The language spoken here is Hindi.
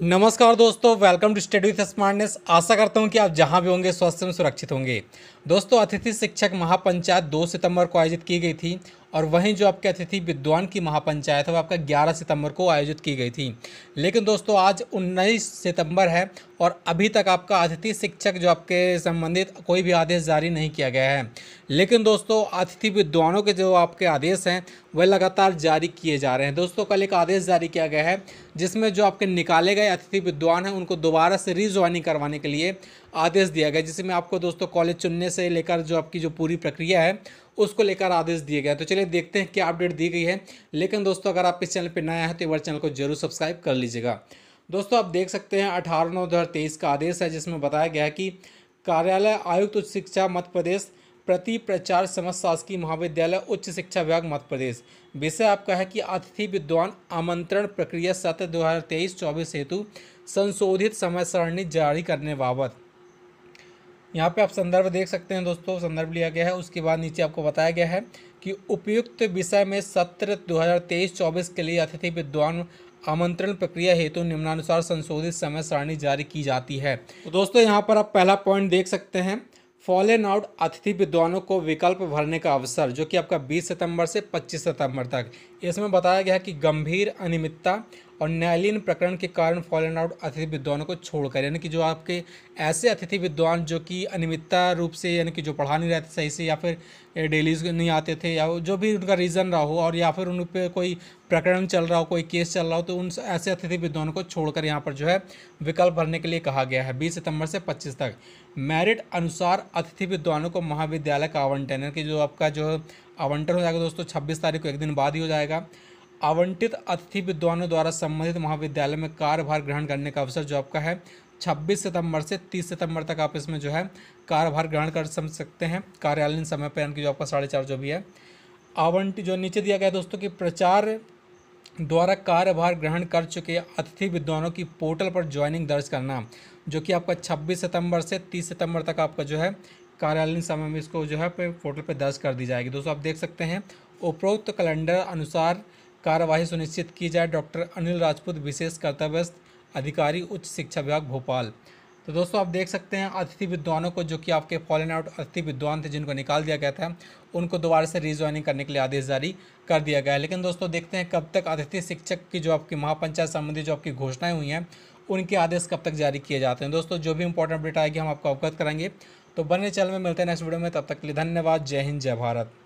नमस्कार दोस्तों welcome to study with smartness आशा करता हूं कि आप जहां भी होंगे स्वस्थ में सुरक्षित होंगे दोस्तों अतिथि शिक्षक महापंचायत 2 सितंबर को आयोजित की गई थी और वहीं जो आपके अतिथि विद्वान की महापंचायत है वो आपका 11 सितंबर को आयोजित की गई थी लेकिन दोस्तों आज 19 सितंबर है और अभी तक आपका अतिथि शिक्षक जो आपके संबंधित कोई भी आदेश जारी नहीं किया गया है लेकिन दोस्तों अतिथि विद्वानों के जो आपके आदेश हैं वह लगातार जारी किए जा रहे हैं दोस्तों कल एक आदेश जारी किया गया है जिसमें जो आपके निकाले गए अतिथि विद्वान हैं उनको दोबारा से रीज्वाइनिंग करवाने के लिए आदेश दिया गया जिसमें आपको दोस्तों कॉलेज चुनने से लेकर जो आपकी जो पूरी प्रक्रिया है उसको लेकर आदेश दिए गए तो चलिए देखते हैं क्या अपडेट दी गई है लेकिन दोस्तों अगर आप इस चैनल पर नया है तो एक चैनल को जरूर सब्सक्राइब कर लीजिएगा दोस्तों आप देख सकते हैं अठारह नौ दो का आदेश है जिसमें बताया गया है कि कार्यालय आयुक्त उच्च शिक्षा मध्य प्रदेश प्रति प्रचार समस्त शासकीय महाविद्यालय उच्च शिक्षा विभाग मध्य प्रदेश विषय आपका है कि अतिथि विद्वान आमंत्रण प्रक्रिया सत्र दो हज़ार तेईस चौबीस हेतु संशोधित समय सारणी जारी करने बाबत यहाँ पे आप संदर्भ देख सकते हैं दोस्तों संदर्भ लिया गया है उसके बाद नीचे आपको बताया गया है कि उपयुक्त विषय में सत्र दो हजार के लिए अतिथि विद्वान आमंत्रण प्रक्रिया हेतु तो निम्नानुसार संशोधित समय सारणी जारी की जाती है तो दोस्तों यहाँ पर आप पहला पॉइंट देख सकते हैं फॉलन आउट अतिथि विद्वानों को विकल्प भरने का अवसर जो कि आपका 20 सितंबर से 25 सितंबर तक इसमें बताया गया है कि गंभीर अनियमितता और न्यायालयीन प्रकरण के कारण फॉल एंड आउट अतिथि विद्वानों को छोड़कर यानी कि जो आपके ऐसे अतिथि विद्वान जो कि अनियमितता रूप से यानी कि जो पढ़ा नहीं रहते सही से या फिर डेली नहीं आते थे या जो भी उनका रीज़न रहा हो और या फिर उन पर कोई प्रकरण चल रहा हो कोई केस चल रहा हो तो उन ऐसे अतिथि विद्वानों को छोड़कर यहाँ पर जो है विकल्प भरने के लिए कहा गया है बीस सितंबर से पच्चीस तक मेरिट अनुसार अतिथि विद्वानों को महाविद्यालय का आवंटन यानी कि जो आपका जो आवंटन हो जाएगा दोस्तों छब्बीस तारीख को एक दिन बाद ही हो जाएगा आवंटित अतिथि विद्वानों द्वारा संबंधित महाविद्यालय में कार्यभार ग्रहण करने का अवसर जो आपका है 26 सितंबर से 30 सितंबर तक आप इसमें जो है कार्यभार ग्रहण कर समझ सकते हैं कार्यालयीन समय पर यानी कि जो आपका साढ़े चार जो भी है आवंटित जो नीचे दिया गया दोस्तों कि प्रचार द्वारा कार्यभार ग्रहण कर चुके अतिथि विद्वानों की पोर्टल पर ज्वाइनिंग दर्ज करना जो कि आपका छब्बीस सितंबर से तीस सितंबर तक आपका जो है कार्यालयीन समय में इसको जो है पोर्टल पर दर्ज कर दी जाएगी दोस्तों आप देख सकते हैं उपरोक्त कैलेंडर अनुसार कार्यवाही सुनिश्चित की जाए डॉक्टर अनिल राजपूत विशेष कर्तव्यस्थ अधिकारी उच्च शिक्षा विभाग भोपाल तो दोस्तों आप देख सकते हैं अतिथि विद्वानों को जो कि आपके फॉलन आउट अतिथि विद्वान थे जिनको निकाल दिया गया था उनको दोबारा से रिज्वाइनिंग करने के लिए आदेश जारी कर दिया गया है लेकिन दोस्तों देखते हैं कब तक अतिथि शिक्षक की जो आपकी महापंचायत संबंधी जो आपकी घोषणाएं हुई हैं उनके आदेश कब तक जारी किए जाते हैं दोस्तों जो भी इंपॉर्टेंट अपडेट आएगी हम आपको अवगत कराएंगे तो बने चैनल में मिलते हैं नेक्स्ट वीडियो में तब तक के लिए धन्यवाद जय हिंद जय भारत